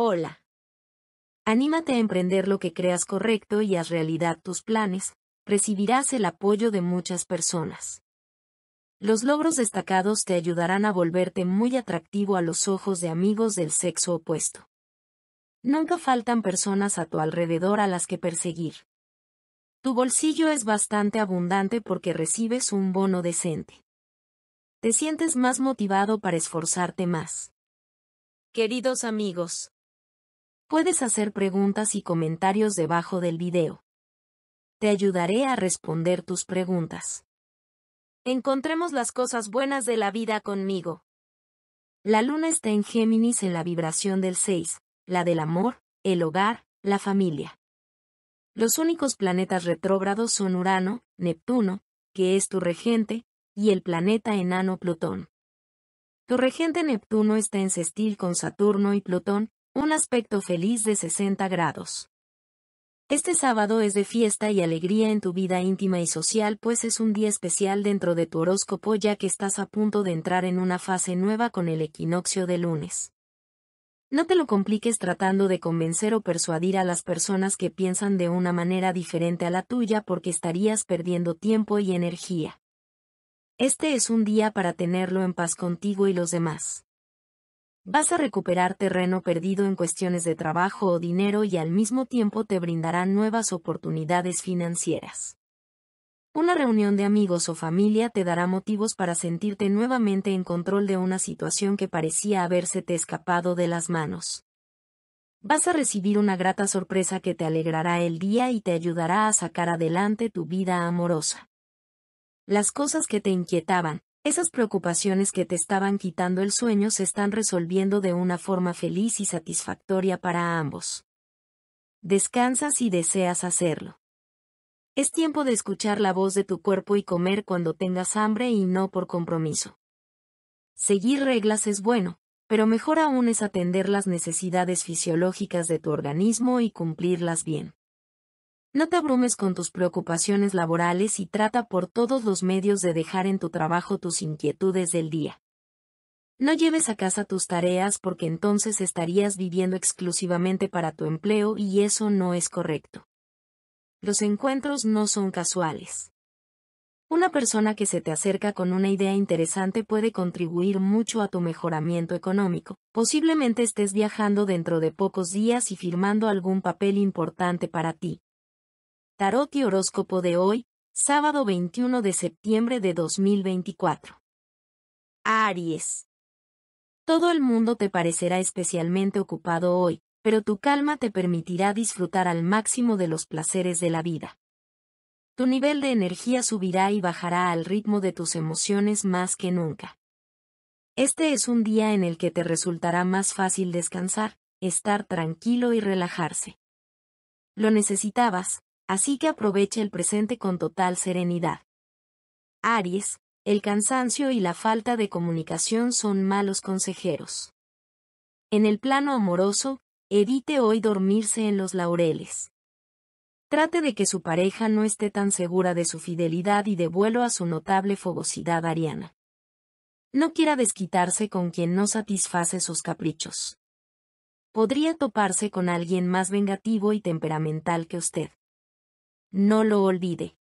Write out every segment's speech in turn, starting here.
Hola. Anímate a emprender lo que creas correcto y haz realidad tus planes, recibirás el apoyo de muchas personas. Los logros destacados te ayudarán a volverte muy atractivo a los ojos de amigos del sexo opuesto. Nunca faltan personas a tu alrededor a las que perseguir. Tu bolsillo es bastante abundante porque recibes un bono decente. Te sientes más motivado para esforzarte más. Queridos amigos, Puedes hacer preguntas y comentarios debajo del video. Te ayudaré a responder tus preguntas. Encontremos las cosas buenas de la vida conmigo. La luna está en Géminis en la vibración del 6, la del amor, el hogar, la familia. Los únicos planetas retrógrados son Urano, Neptuno, que es tu regente, y el planeta enano Plutón. Tu regente Neptuno está en sextil con Saturno y Plutón, un aspecto feliz de 60 grados. Este sábado es de fiesta y alegría en tu vida íntima y social, pues es un día especial dentro de tu horóscopo ya que estás a punto de entrar en una fase nueva con el equinoccio de lunes. No te lo compliques tratando de convencer o persuadir a las personas que piensan de una manera diferente a la tuya porque estarías perdiendo tiempo y energía. Este es un día para tenerlo en paz contigo y los demás. Vas a recuperar terreno perdido en cuestiones de trabajo o dinero y al mismo tiempo te brindarán nuevas oportunidades financieras. Una reunión de amigos o familia te dará motivos para sentirte nuevamente en control de una situación que parecía haberse te escapado de las manos. Vas a recibir una grata sorpresa que te alegrará el día y te ayudará a sacar adelante tu vida amorosa. Las cosas que te inquietaban, esas preocupaciones que te estaban quitando el sueño se están resolviendo de una forma feliz y satisfactoria para ambos. Descansas y deseas hacerlo. Es tiempo de escuchar la voz de tu cuerpo y comer cuando tengas hambre y no por compromiso. Seguir reglas es bueno, pero mejor aún es atender las necesidades fisiológicas de tu organismo y cumplirlas bien. No te abrumes con tus preocupaciones laborales y trata por todos los medios de dejar en tu trabajo tus inquietudes del día. No lleves a casa tus tareas porque entonces estarías viviendo exclusivamente para tu empleo y eso no es correcto. Los encuentros no son casuales. Una persona que se te acerca con una idea interesante puede contribuir mucho a tu mejoramiento económico. Posiblemente estés viajando dentro de pocos días y firmando algún papel importante para ti. Tarot y horóscopo de hoy, sábado 21 de septiembre de 2024. Aries. Todo el mundo te parecerá especialmente ocupado hoy, pero tu calma te permitirá disfrutar al máximo de los placeres de la vida. Tu nivel de energía subirá y bajará al ritmo de tus emociones más que nunca. Este es un día en el que te resultará más fácil descansar, estar tranquilo y relajarse. Lo necesitabas, así que aproveche el presente con total serenidad. Aries, el cansancio y la falta de comunicación son malos consejeros. En el plano amoroso, evite hoy dormirse en los laureles. Trate de que su pareja no esté tan segura de su fidelidad y de vuelo a su notable fogosidad ariana. No quiera desquitarse con quien no satisface sus caprichos. Podría toparse con alguien más vengativo y temperamental que usted. No lo olvide.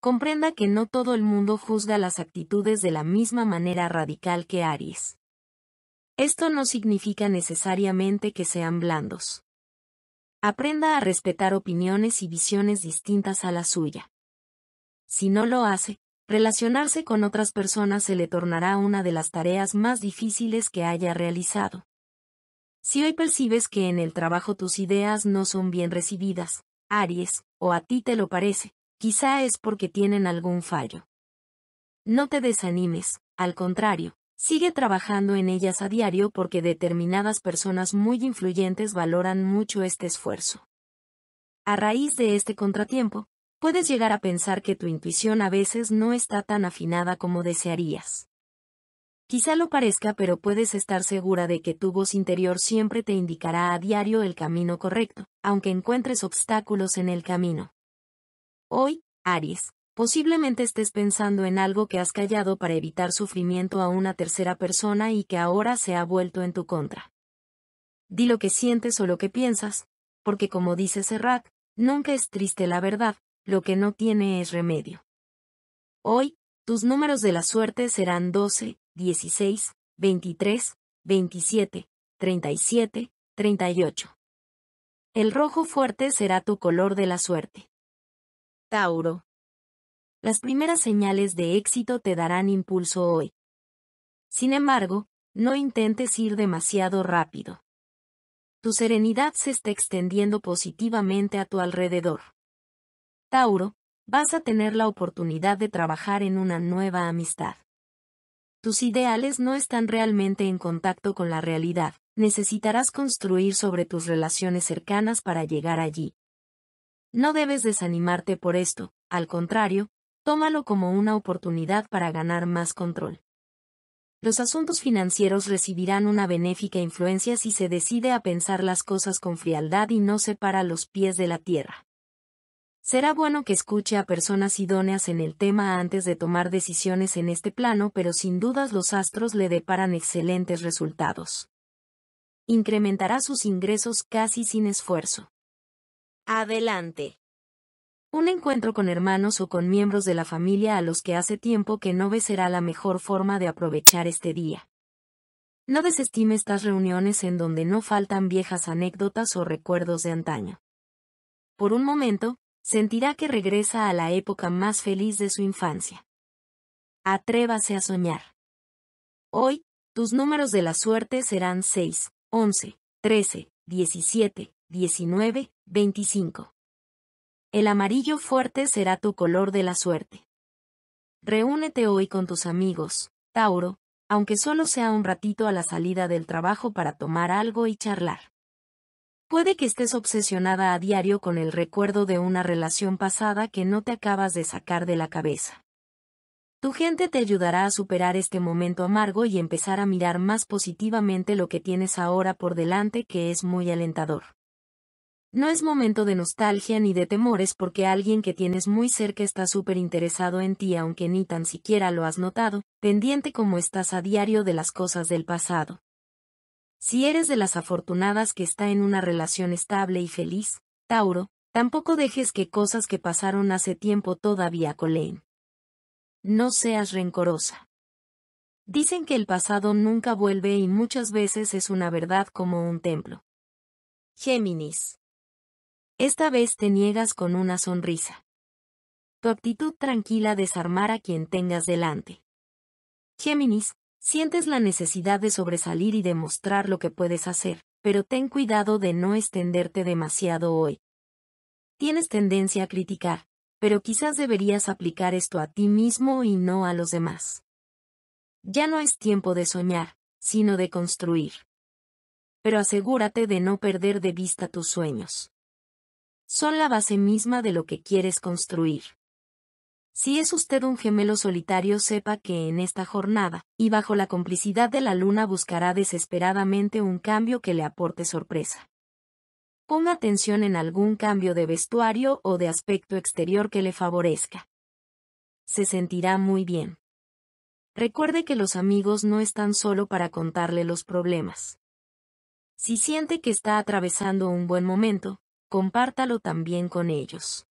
Comprenda que no todo el mundo juzga las actitudes de la misma manera radical que Aries. Esto no significa necesariamente que sean blandos. Aprenda a respetar opiniones y visiones distintas a la suya. Si no lo hace, relacionarse con otras personas se le tornará una de las tareas más difíciles que haya realizado. Si hoy percibes que en el trabajo tus ideas no son bien recibidas, Aries, o a ti te lo parece, quizá es porque tienen algún fallo. No te desanimes, al contrario, sigue trabajando en ellas a diario porque determinadas personas muy influyentes valoran mucho este esfuerzo. A raíz de este contratiempo, puedes llegar a pensar que tu intuición a veces no está tan afinada como desearías. Quizá lo parezca, pero puedes estar segura de que tu voz interior siempre te indicará a diario el camino correcto, aunque encuentres obstáculos en el camino. Hoy, Aries, posiblemente estés pensando en algo que has callado para evitar sufrimiento a una tercera persona y que ahora se ha vuelto en tu contra. Di lo que sientes o lo que piensas, porque como dice Serrat, nunca es triste la verdad, lo que no tiene es remedio. Hoy, tus números de la suerte serán 12, 16, 23, 27, 37, 38. El rojo fuerte será tu color de la suerte. Tauro. Las primeras señales de éxito te darán impulso hoy. Sin embargo, no intentes ir demasiado rápido. Tu serenidad se está extendiendo positivamente a tu alrededor. Tauro, vas a tener la oportunidad de trabajar en una nueva amistad. Tus ideales no están realmente en contacto con la realidad. Necesitarás construir sobre tus relaciones cercanas para llegar allí. No debes desanimarte por esto, al contrario, tómalo como una oportunidad para ganar más control. Los asuntos financieros recibirán una benéfica influencia si se decide a pensar las cosas con frialdad y no se para los pies de la tierra. Será bueno que escuche a personas idóneas en el tema antes de tomar decisiones en este plano, pero sin dudas los astros le deparan excelentes resultados. Incrementará sus ingresos casi sin esfuerzo. Adelante. Un encuentro con hermanos o con miembros de la familia a los que hace tiempo que no ve será la mejor forma de aprovechar este día. No desestime estas reuniones en donde no faltan viejas anécdotas o recuerdos de antaño. Por un momento, sentirá que regresa a la época más feliz de su infancia. Atrévase a soñar. Hoy, tus números de la suerte serán 6, 11, 13, 17, 19, 25. El amarillo fuerte será tu color de la suerte. Reúnete hoy con tus amigos, Tauro, aunque solo sea un ratito a la salida del trabajo para tomar algo y charlar. Puede que estés obsesionada a diario con el recuerdo de una relación pasada que no te acabas de sacar de la cabeza. Tu gente te ayudará a superar este momento amargo y empezar a mirar más positivamente lo que tienes ahora por delante que es muy alentador. No es momento de nostalgia ni de temores porque alguien que tienes muy cerca está súper interesado en ti aunque ni tan siquiera lo has notado, pendiente como estás a diario de las cosas del pasado. Si eres de las afortunadas que está en una relación estable y feliz, Tauro, tampoco dejes que cosas que pasaron hace tiempo todavía coleen. No seas rencorosa. Dicen que el pasado nunca vuelve y muchas veces es una verdad como un templo. Géminis. Esta vez te niegas con una sonrisa. Tu actitud tranquila desarmará a quien tengas delante. Géminis, Sientes la necesidad de sobresalir y demostrar lo que puedes hacer, pero ten cuidado de no extenderte demasiado hoy. Tienes tendencia a criticar, pero quizás deberías aplicar esto a ti mismo y no a los demás. Ya no es tiempo de soñar, sino de construir. Pero asegúrate de no perder de vista tus sueños. Son la base misma de lo que quieres construir. Si es usted un gemelo solitario, sepa que en esta jornada, y bajo la complicidad de la luna, buscará desesperadamente un cambio que le aporte sorpresa. Ponga atención en algún cambio de vestuario o de aspecto exterior que le favorezca. Se sentirá muy bien. Recuerde que los amigos no están solo para contarle los problemas. Si siente que está atravesando un buen momento, compártalo también con ellos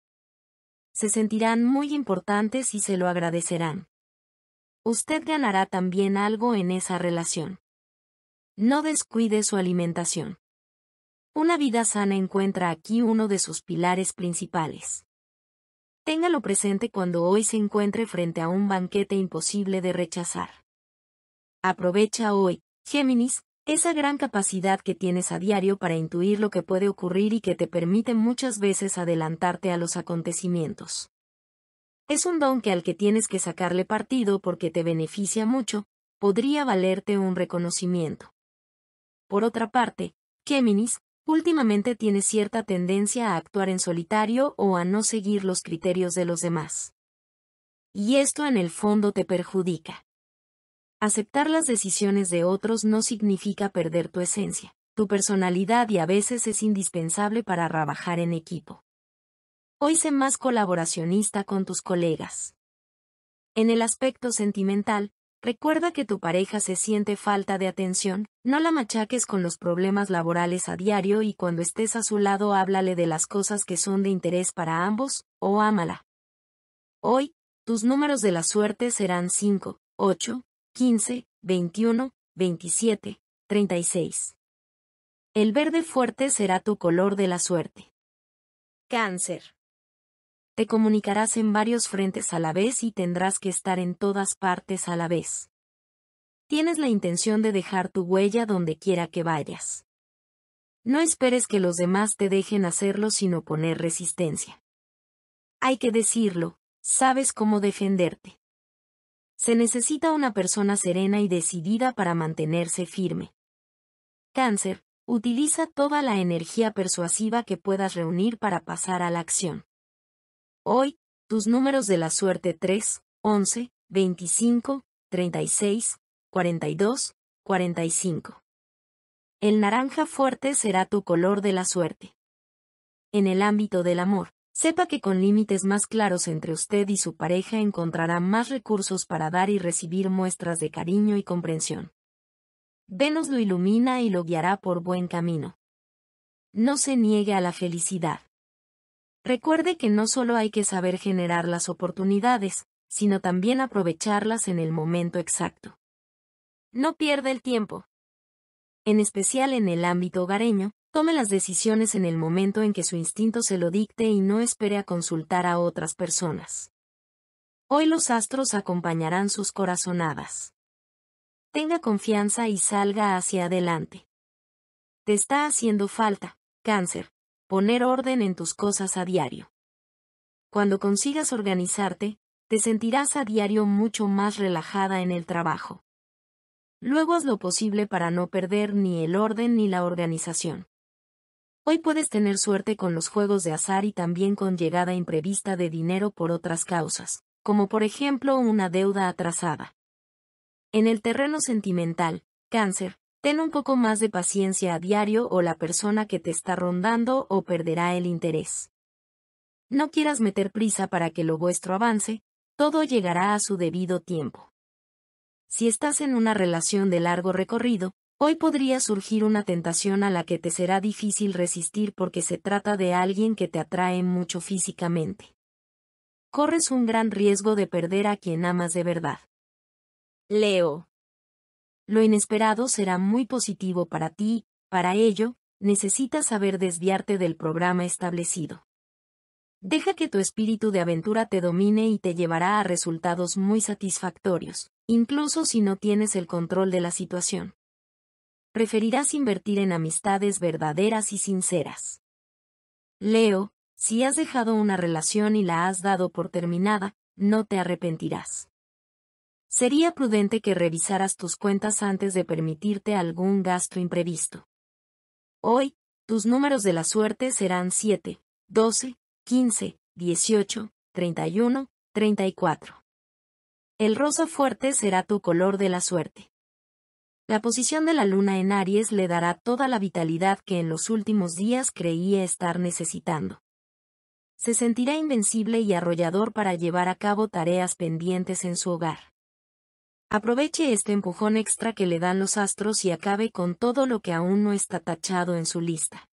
se sentirán muy importantes y se lo agradecerán. Usted ganará también algo en esa relación. No descuide su alimentación. Una vida sana encuentra aquí uno de sus pilares principales. Téngalo presente cuando hoy se encuentre frente a un banquete imposible de rechazar. Aprovecha hoy, Géminis, esa gran capacidad que tienes a diario para intuir lo que puede ocurrir y que te permite muchas veces adelantarte a los acontecimientos. Es un don que al que tienes que sacarle partido porque te beneficia mucho, podría valerte un reconocimiento. Por otra parte, Géminis, últimamente tiene cierta tendencia a actuar en solitario o a no seguir los criterios de los demás. Y esto en el fondo te perjudica. Aceptar las decisiones de otros no significa perder tu esencia, tu personalidad y a veces es indispensable para trabajar en equipo. Hoy sé más colaboracionista con tus colegas. En el aspecto sentimental, recuerda que tu pareja se siente falta de atención, no la machaques con los problemas laborales a diario y cuando estés a su lado háblale de las cosas que son de interés para ambos, o ámala. Hoy, tus números de la suerte serán 5, 8, 15, 21, 27, 36. El verde fuerte será tu color de la suerte. Cáncer. Te comunicarás en varios frentes a la vez y tendrás que estar en todas partes a la vez. Tienes la intención de dejar tu huella donde quiera que vayas. No esperes que los demás te dejen hacerlo sino poner resistencia. Hay que decirlo, sabes cómo defenderte se necesita una persona serena y decidida para mantenerse firme. Cáncer, utiliza toda la energía persuasiva que puedas reunir para pasar a la acción. Hoy, tus números de la suerte 3, 11, 25, 36, 42, 45. El naranja fuerte será tu color de la suerte. En el ámbito del amor, Sepa que con límites más claros entre usted y su pareja encontrará más recursos para dar y recibir muestras de cariño y comprensión. Venus lo ilumina y lo guiará por buen camino. No se niegue a la felicidad. Recuerde que no solo hay que saber generar las oportunidades, sino también aprovecharlas en el momento exacto. No pierda el tiempo. En especial en el ámbito hogareño, Tome las decisiones en el momento en que su instinto se lo dicte y no espere a consultar a otras personas. Hoy los astros acompañarán sus corazonadas. Tenga confianza y salga hacia adelante. Te está haciendo falta, cáncer, poner orden en tus cosas a diario. Cuando consigas organizarte, te sentirás a diario mucho más relajada en el trabajo. Luego haz lo posible para no perder ni el orden ni la organización. Hoy puedes tener suerte con los juegos de azar y también con llegada imprevista de dinero por otras causas, como por ejemplo una deuda atrasada. En el terreno sentimental, cáncer, ten un poco más de paciencia a diario o la persona que te está rondando o perderá el interés. No quieras meter prisa para que lo vuestro avance, todo llegará a su debido tiempo. Si estás en una relación de largo recorrido, Hoy podría surgir una tentación a la que te será difícil resistir porque se trata de alguien que te atrae mucho físicamente. Corres un gran riesgo de perder a quien amas de verdad. Leo. Lo inesperado será muy positivo para ti, para ello, necesitas saber desviarte del programa establecido. Deja que tu espíritu de aventura te domine y te llevará a resultados muy satisfactorios, incluso si no tienes el control de la situación preferirás invertir en amistades verdaderas y sinceras. Leo, si has dejado una relación y la has dado por terminada, no te arrepentirás. Sería prudente que revisaras tus cuentas antes de permitirte algún gasto imprevisto. Hoy, tus números de la suerte serán 7, 12, 15, 18, 31, 34. El rosa fuerte será tu color de la suerte. La posición de la luna en Aries le dará toda la vitalidad que en los últimos días creía estar necesitando. Se sentirá invencible y arrollador para llevar a cabo tareas pendientes en su hogar. Aproveche este empujón extra que le dan los astros y acabe con todo lo que aún no está tachado en su lista.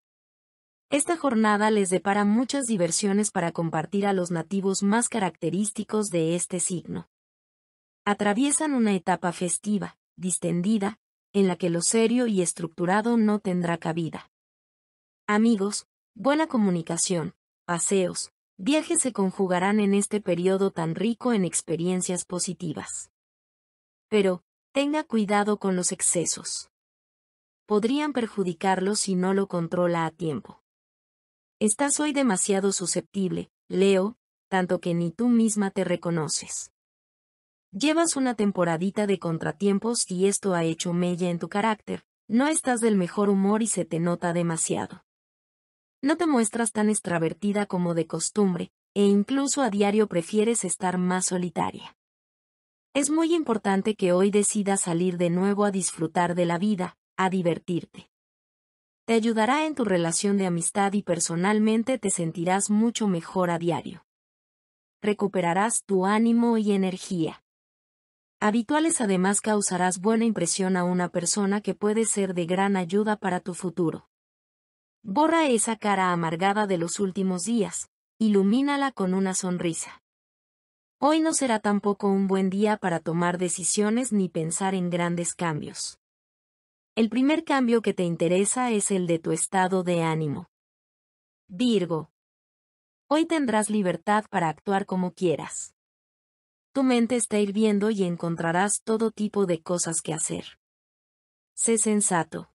Esta jornada les depara muchas diversiones para compartir a los nativos más característicos de este signo. Atraviesan una etapa festiva, distendida, en la que lo serio y estructurado no tendrá cabida. Amigos, buena comunicación, paseos, viajes se conjugarán en este periodo tan rico en experiencias positivas. Pero, tenga cuidado con los excesos. Podrían perjudicarlo si no lo controla a tiempo. Estás hoy demasiado susceptible, Leo, tanto que ni tú misma te reconoces. Llevas una temporadita de contratiempos y esto ha hecho mella en tu carácter, no estás del mejor humor y se te nota demasiado. No te muestras tan extravertida como de costumbre, e incluso a diario prefieres estar más solitaria. Es muy importante que hoy decidas salir de nuevo a disfrutar de la vida, a divertirte. Te ayudará en tu relación de amistad y personalmente te sentirás mucho mejor a diario. Recuperarás tu ánimo y energía habituales además causarás buena impresión a una persona que puede ser de gran ayuda para tu futuro. Borra esa cara amargada de los últimos días, ilumínala con una sonrisa. Hoy no será tampoco un buen día para tomar decisiones ni pensar en grandes cambios. El primer cambio que te interesa es el de tu estado de ánimo. Virgo. Hoy tendrás libertad para actuar como quieras. Tu mente está hirviendo y encontrarás todo tipo de cosas que hacer. Sé sensato.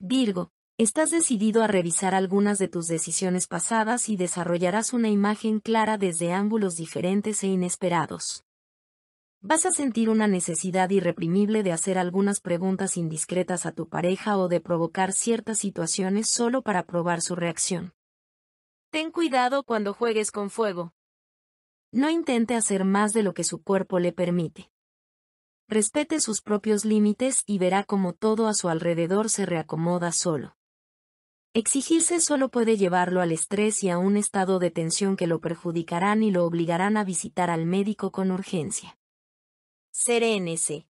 Virgo, estás decidido a revisar algunas de tus decisiones pasadas y desarrollarás una imagen clara desde ángulos diferentes e inesperados. Vas a sentir una necesidad irreprimible de hacer algunas preguntas indiscretas a tu pareja o de provocar ciertas situaciones solo para probar su reacción. Ten cuidado cuando juegues con fuego. No intente hacer más de lo que su cuerpo le permite. Respete sus propios límites y verá cómo todo a su alrededor se reacomoda solo. Exigirse solo puede llevarlo al estrés y a un estado de tensión que lo perjudicarán y lo obligarán a visitar al médico con urgencia. Serénese.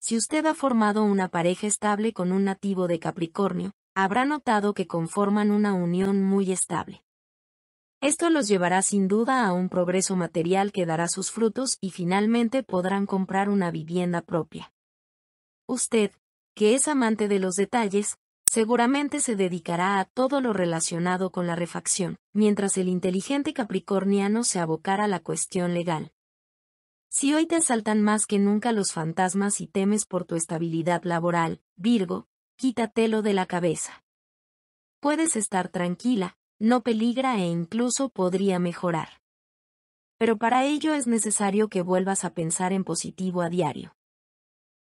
Si usted ha formado una pareja estable con un nativo de Capricornio, habrá notado que conforman una unión muy estable. Esto los llevará sin duda a un progreso material que dará sus frutos y finalmente podrán comprar una vivienda propia. Usted, que es amante de los detalles, seguramente se dedicará a todo lo relacionado con la refacción, mientras el inteligente capricorniano se abocara a la cuestión legal. Si hoy te asaltan más que nunca los fantasmas y temes por tu estabilidad laboral, Virgo, quítatelo de la cabeza. Puedes estar tranquila, no peligra e incluso podría mejorar. Pero para ello es necesario que vuelvas a pensar en positivo a diario.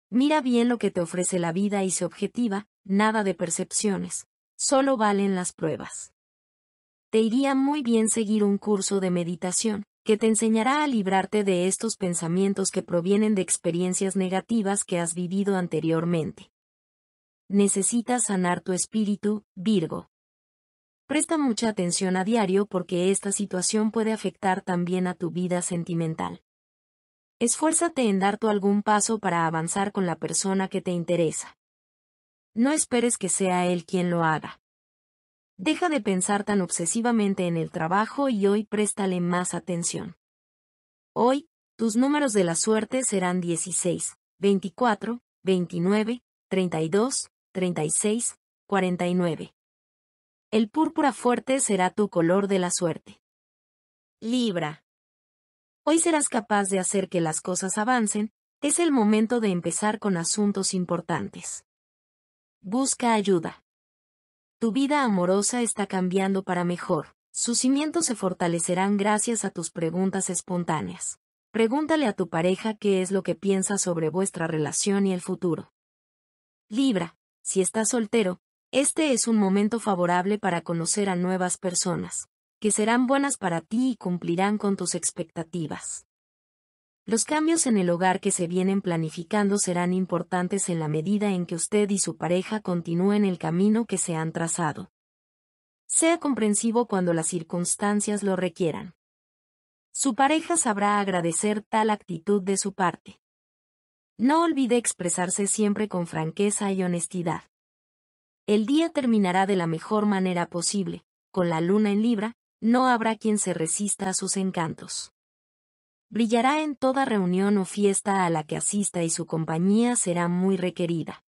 Mira bien lo que te ofrece la vida y se objetiva, nada de percepciones, solo valen las pruebas. Te iría muy bien seguir un curso de meditación, que te enseñará a librarte de estos pensamientos que provienen de experiencias negativas que has vivido anteriormente. Necesitas sanar tu espíritu, Virgo. Presta mucha atención a diario porque esta situación puede afectar también a tu vida sentimental. Esfuérzate en dar tu algún paso para avanzar con la persona que te interesa. No esperes que sea él quien lo haga. Deja de pensar tan obsesivamente en el trabajo y hoy préstale más atención. Hoy, tus números de la suerte serán 16, 24, 29, 32, 36, 49. El púrpura fuerte será tu color de la suerte. Libra. Hoy serás capaz de hacer que las cosas avancen, es el momento de empezar con asuntos importantes. Busca ayuda. Tu vida amorosa está cambiando para mejor, sus cimientos se fortalecerán gracias a tus preguntas espontáneas. Pregúntale a tu pareja qué es lo que piensa sobre vuestra relación y el futuro. Libra, si estás soltero, este es un momento favorable para conocer a nuevas personas, que serán buenas para ti y cumplirán con tus expectativas. Los cambios en el hogar que se vienen planificando serán importantes en la medida en que usted y su pareja continúen el camino que se han trazado. Sea comprensivo cuando las circunstancias lo requieran. Su pareja sabrá agradecer tal actitud de su parte. No olvide expresarse siempre con franqueza y honestidad. El día terminará de la mejor manera posible, con la luna en Libra, no habrá quien se resista a sus encantos. Brillará en toda reunión o fiesta a la que asista y su compañía será muy requerida.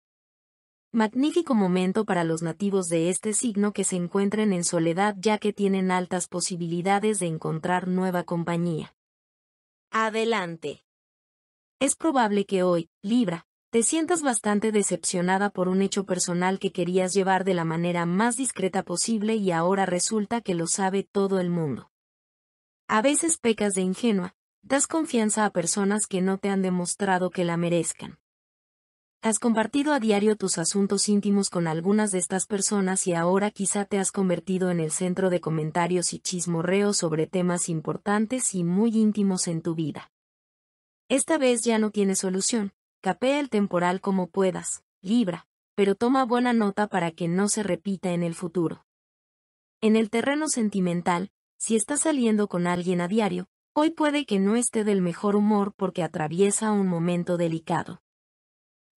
Magnífico momento para los nativos de este signo que se encuentren en soledad ya que tienen altas posibilidades de encontrar nueva compañía. Adelante. Es probable que hoy, Libra, te sientas bastante decepcionada por un hecho personal que querías llevar de la manera más discreta posible y ahora resulta que lo sabe todo el mundo. A veces pecas de ingenua, das confianza a personas que no te han demostrado que la merezcan. Has compartido a diario tus asuntos íntimos con algunas de estas personas y ahora quizá te has convertido en el centro de comentarios y chismorreos sobre temas importantes y muy íntimos en tu vida. Esta vez ya no tiene solución, Capea el temporal como puedas, Libra, pero toma buena nota para que no se repita en el futuro. En el terreno sentimental, si estás saliendo con alguien a diario, hoy puede que no esté del mejor humor porque atraviesa un momento delicado.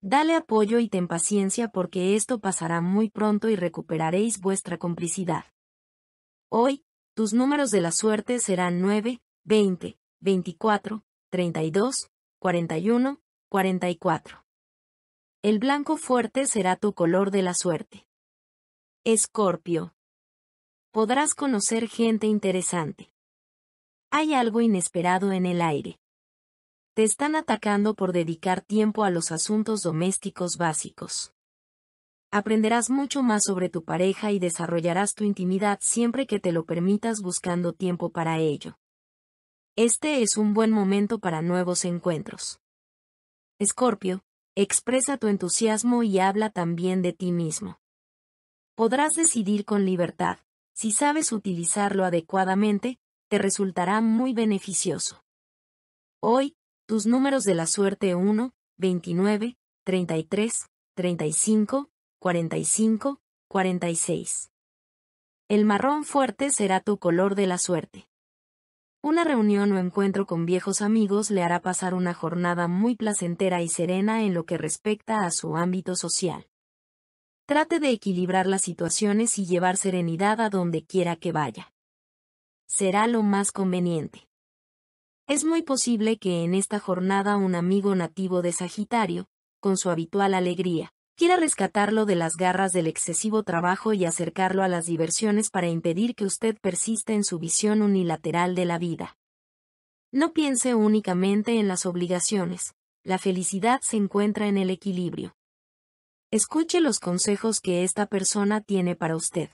Dale apoyo y ten paciencia porque esto pasará muy pronto y recuperaréis vuestra complicidad. Hoy, tus números de la suerte serán 9, 20, 24, 32, 41, 44. El blanco fuerte será tu color de la suerte. Escorpio. Podrás conocer gente interesante. Hay algo inesperado en el aire. Te están atacando por dedicar tiempo a los asuntos domésticos básicos. Aprenderás mucho más sobre tu pareja y desarrollarás tu intimidad siempre que te lo permitas buscando tiempo para ello. Este es un buen momento para nuevos encuentros. Escorpio, expresa tu entusiasmo y habla también de ti mismo. Podrás decidir con libertad. Si sabes utilizarlo adecuadamente, te resultará muy beneficioso. Hoy, tus números de la suerte 1, 29, 33, 35, 45, 46. El marrón fuerte será tu color de la suerte. Una reunión o encuentro con viejos amigos le hará pasar una jornada muy placentera y serena en lo que respecta a su ámbito social. Trate de equilibrar las situaciones y llevar serenidad a donde quiera que vaya. Será lo más conveniente. Es muy posible que en esta jornada un amigo nativo de Sagitario, con su habitual alegría, quiera rescatarlo de las garras del excesivo trabajo y acercarlo a las diversiones para impedir que usted persista en su visión unilateral de la vida. No piense únicamente en las obligaciones, la felicidad se encuentra en el equilibrio. Escuche los consejos que esta persona tiene para usted.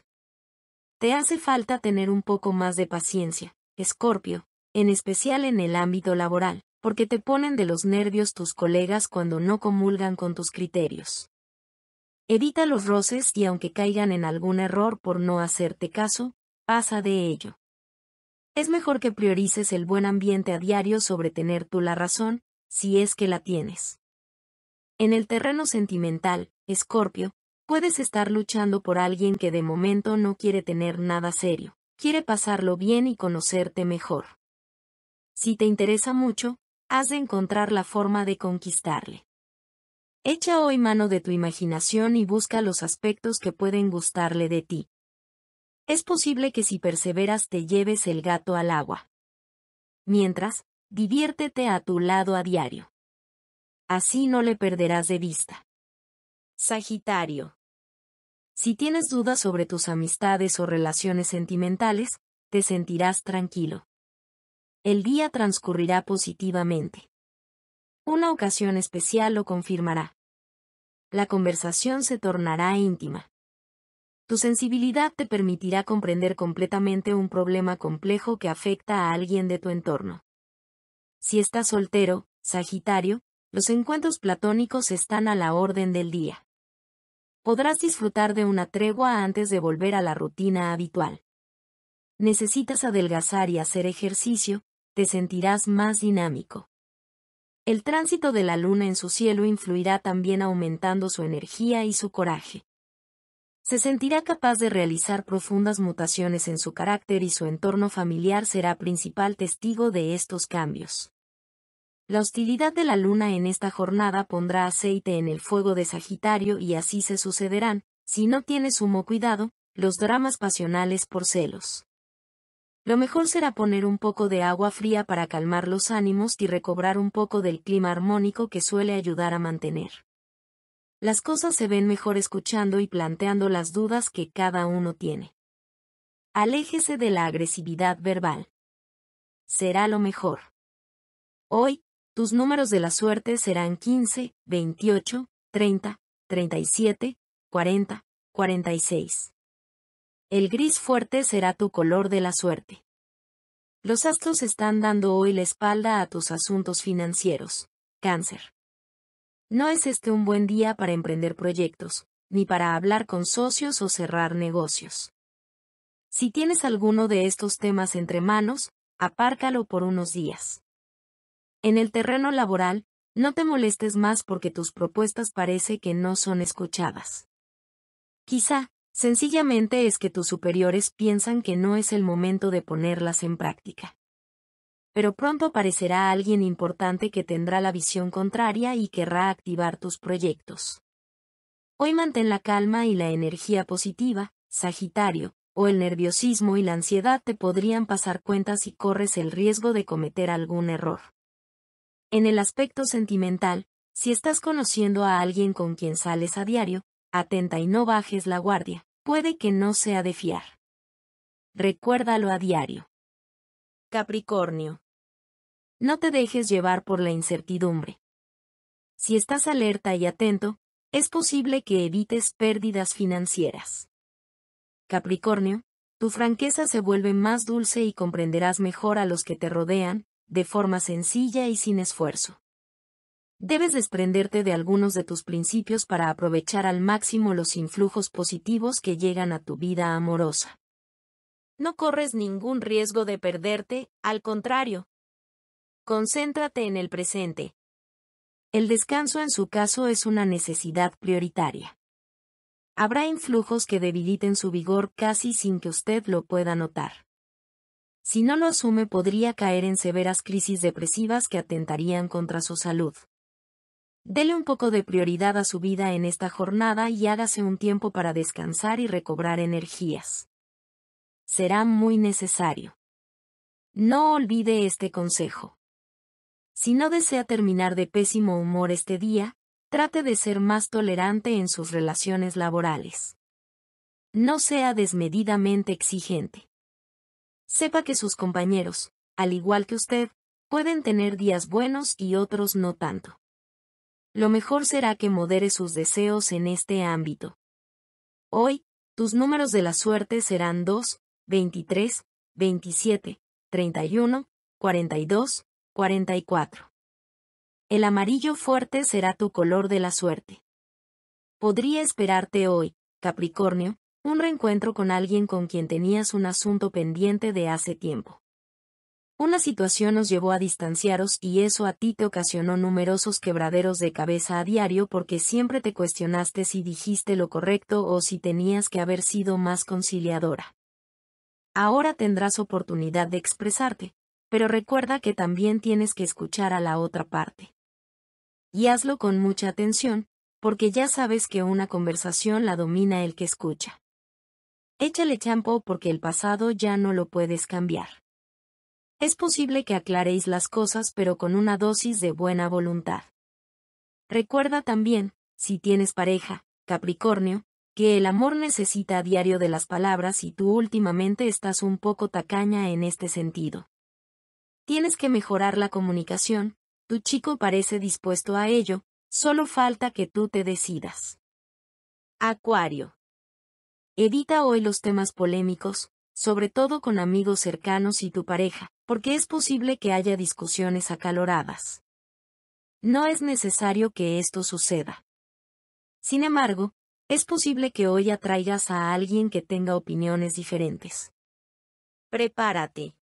Te hace falta tener un poco más de paciencia, Escorpio, en especial en el ámbito laboral, porque te ponen de los nervios tus colegas cuando no comulgan con tus criterios. Evita los roces y aunque caigan en algún error por no hacerte caso, pasa de ello. Es mejor que priorices el buen ambiente a diario sobre tener tú la razón, si es que la tienes. En el terreno sentimental, Escorpio, puedes estar luchando por alguien que de momento no quiere tener nada serio, quiere pasarlo bien y conocerte mejor. Si te interesa mucho, has de encontrar la forma de conquistarle. Echa hoy mano de tu imaginación y busca los aspectos que pueden gustarle de ti. Es posible que si perseveras te lleves el gato al agua. Mientras, diviértete a tu lado a diario. Así no le perderás de vista. Sagitario. Si tienes dudas sobre tus amistades o relaciones sentimentales, te sentirás tranquilo. El día transcurrirá positivamente. Una ocasión especial lo confirmará. La conversación se tornará íntima. Tu sensibilidad te permitirá comprender completamente un problema complejo que afecta a alguien de tu entorno. Si estás soltero, Sagitario, los encuentros platónicos están a la orden del día. Podrás disfrutar de una tregua antes de volver a la rutina habitual. Necesitas adelgazar y hacer ejercicio, te sentirás más dinámico. El tránsito de la luna en su cielo influirá también aumentando su energía y su coraje. Se sentirá capaz de realizar profundas mutaciones en su carácter y su entorno familiar será principal testigo de estos cambios. La hostilidad de la luna en esta jornada pondrá aceite en el fuego de Sagitario y así se sucederán, si no tiene sumo cuidado, los dramas pasionales por celos. Lo mejor será poner un poco de agua fría para calmar los ánimos y recobrar un poco del clima armónico que suele ayudar a mantener. Las cosas se ven mejor escuchando y planteando las dudas que cada uno tiene. Aléjese de la agresividad verbal. Será lo mejor. Hoy, tus números de la suerte serán 15, 28, 30, 37, 40, 46. El gris fuerte será tu color de la suerte. Los astros están dando hoy la espalda a tus asuntos financieros. Cáncer. No es este un buen día para emprender proyectos, ni para hablar con socios o cerrar negocios. Si tienes alguno de estos temas entre manos, apárcalo por unos días. En el terreno laboral, no te molestes más porque tus propuestas parece que no son escuchadas. Quizá, Sencillamente es que tus superiores piensan que no es el momento de ponerlas en práctica. Pero pronto aparecerá alguien importante que tendrá la visión contraria y querrá activar tus proyectos. Hoy mantén la calma y la energía positiva, Sagitario, o el nerviosismo y la ansiedad te podrían pasar cuentas y corres el riesgo de cometer algún error. En el aspecto sentimental, si estás conociendo a alguien con quien sales a diario, atenta y no bajes la guardia, puede que no sea de fiar. Recuérdalo a diario. Capricornio. No te dejes llevar por la incertidumbre. Si estás alerta y atento, es posible que evites pérdidas financieras. Capricornio, tu franqueza se vuelve más dulce y comprenderás mejor a los que te rodean, de forma sencilla y sin esfuerzo. Debes desprenderte de algunos de tus principios para aprovechar al máximo los influjos positivos que llegan a tu vida amorosa. No corres ningún riesgo de perderte, al contrario. Concéntrate en el presente. El descanso en su caso es una necesidad prioritaria. Habrá influjos que debiliten su vigor casi sin que usted lo pueda notar. Si no lo asume podría caer en severas crisis depresivas que atentarían contra su salud. Dele un poco de prioridad a su vida en esta jornada y hágase un tiempo para descansar y recobrar energías. Será muy necesario. No olvide este consejo. Si no desea terminar de pésimo humor este día, trate de ser más tolerante en sus relaciones laborales. No sea desmedidamente exigente. Sepa que sus compañeros, al igual que usted, pueden tener días buenos y otros no tanto lo mejor será que modere sus deseos en este ámbito. Hoy, tus números de la suerte serán 2, 23, 27, 31, 42, 44. El amarillo fuerte será tu color de la suerte. Podría esperarte hoy, Capricornio, un reencuentro con alguien con quien tenías un asunto pendiente de hace tiempo. Una situación nos llevó a distanciaros y eso a ti te ocasionó numerosos quebraderos de cabeza a diario porque siempre te cuestionaste si dijiste lo correcto o si tenías que haber sido más conciliadora. Ahora tendrás oportunidad de expresarte, pero recuerda que también tienes que escuchar a la otra parte. Y hazlo con mucha atención, porque ya sabes que una conversación la domina el que escucha. Échale champo porque el pasado ya no lo puedes cambiar. Es posible que aclaréis las cosas pero con una dosis de buena voluntad. Recuerda también, si tienes pareja, Capricornio, que el amor necesita a diario de las palabras y tú últimamente estás un poco tacaña en este sentido. Tienes que mejorar la comunicación, tu chico parece dispuesto a ello, solo falta que tú te decidas. Acuario. Evita hoy los temas polémicos, sobre todo con amigos cercanos y tu pareja, porque es posible que haya discusiones acaloradas. No es necesario que esto suceda. Sin embargo, es posible que hoy atraigas a alguien que tenga opiniones diferentes. Prepárate.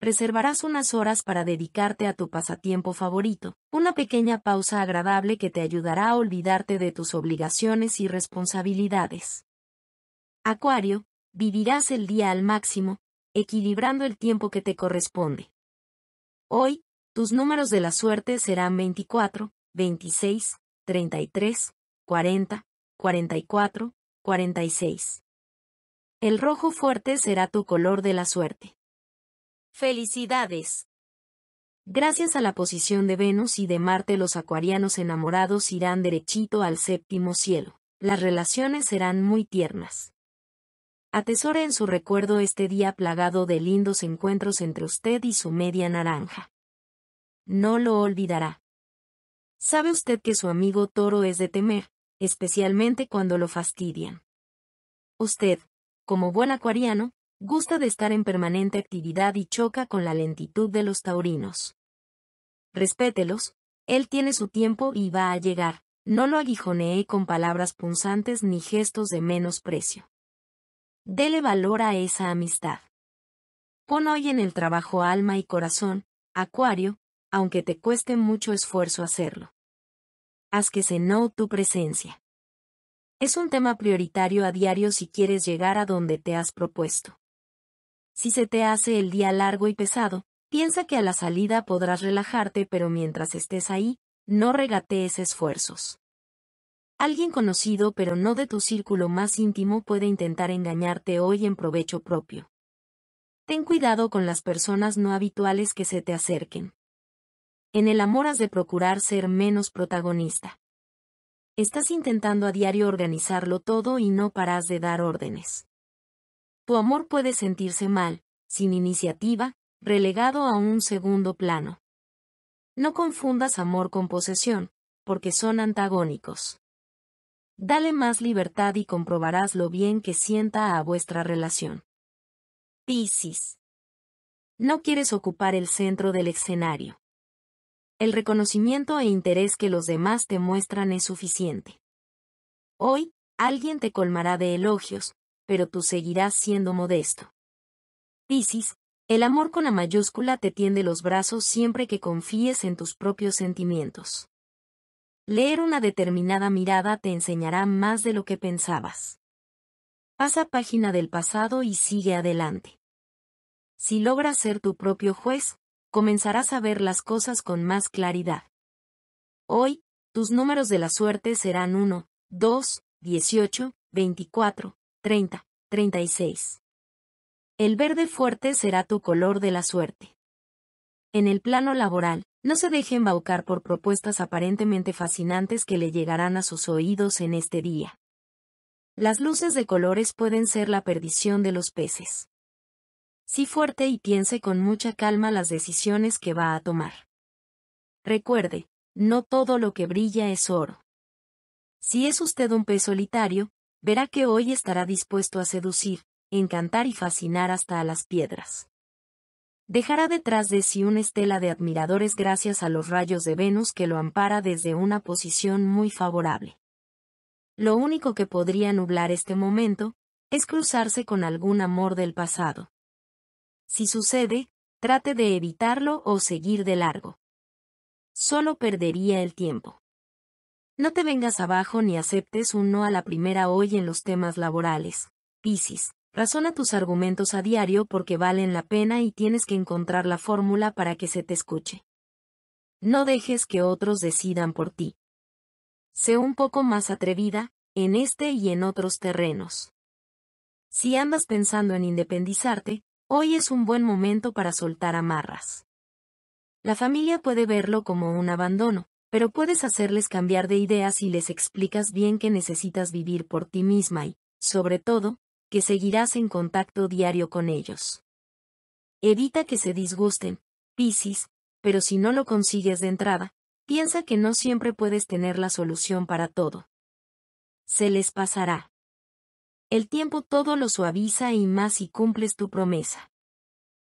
Reservarás unas horas para dedicarte a tu pasatiempo favorito, una pequeña pausa agradable que te ayudará a olvidarte de tus obligaciones y responsabilidades. Acuario, Vivirás el día al máximo, equilibrando el tiempo que te corresponde. Hoy, tus números de la suerte serán 24, 26, 33, 40, 44, 46. El rojo fuerte será tu color de la suerte. Felicidades. Gracias a la posición de Venus y de Marte los acuarianos enamorados irán derechito al séptimo cielo. Las relaciones serán muy tiernas. Atesore en su recuerdo este día plagado de lindos encuentros entre usted y su media naranja. No lo olvidará. Sabe usted que su amigo toro es de temer, especialmente cuando lo fastidian. Usted, como buen acuariano, gusta de estar en permanente actividad y choca con la lentitud de los taurinos. Respételos, él tiene su tiempo y va a llegar, no lo aguijonee con palabras punzantes ni gestos de menosprecio. Dele valor a esa amistad. Pon hoy en el trabajo alma y corazón, Acuario, aunque te cueste mucho esfuerzo hacerlo. Haz que se no tu presencia. Es un tema prioritario a diario si quieres llegar a donde te has propuesto. Si se te hace el día largo y pesado, piensa que a la salida podrás relajarte pero mientras estés ahí, no regatees esfuerzos. Alguien conocido pero no de tu círculo más íntimo puede intentar engañarte hoy en provecho propio. Ten cuidado con las personas no habituales que se te acerquen. En el amor has de procurar ser menos protagonista. Estás intentando a diario organizarlo todo y no paras de dar órdenes. Tu amor puede sentirse mal, sin iniciativa, relegado a un segundo plano. No confundas amor con posesión, porque son antagónicos. Dale más libertad y comprobarás lo bien que sienta a vuestra relación. Tisis. No quieres ocupar el centro del escenario. El reconocimiento e interés que los demás te muestran es suficiente. Hoy, alguien te colmará de elogios, pero tú seguirás siendo modesto. Piscis, el amor con la mayúscula te tiende los brazos siempre que confíes en tus propios sentimientos. Leer una determinada mirada te enseñará más de lo que pensabas. Pasa página del pasado y sigue adelante. Si logras ser tu propio juez, comenzarás a ver las cosas con más claridad. Hoy, tus números de la suerte serán 1, 2, 18, 24, 30, 36. El verde fuerte será tu color de la suerte. En el plano laboral, no se deje embaucar por propuestas aparentemente fascinantes que le llegarán a sus oídos en este día. Las luces de colores pueden ser la perdición de los peces. Sí fuerte y piense con mucha calma las decisiones que va a tomar. Recuerde, no todo lo que brilla es oro. Si es usted un pez solitario, verá que hoy estará dispuesto a seducir, encantar y fascinar hasta a las piedras dejará detrás de sí una estela de admiradores gracias a los rayos de Venus que lo ampara desde una posición muy favorable. Lo único que podría nublar este momento, es cruzarse con algún amor del pasado. Si sucede, trate de evitarlo o seguir de largo. Solo perdería el tiempo. No te vengas abajo ni aceptes un no a la primera hoy en los temas laborales, Piscis. Razona tus argumentos a diario porque valen la pena y tienes que encontrar la fórmula para que se te escuche. No dejes que otros decidan por ti. Sé un poco más atrevida, en este y en otros terrenos. Si andas pensando en independizarte, hoy es un buen momento para soltar amarras. La familia puede verlo como un abandono, pero puedes hacerles cambiar de ideas si les explicas bien que necesitas vivir por ti misma y, sobre todo, que seguirás en contacto diario con ellos. Evita que se disgusten, Piscis, pero si no lo consigues de entrada, piensa que no siempre puedes tener la solución para todo. Se les pasará. El tiempo todo lo suaviza y más si cumples tu promesa.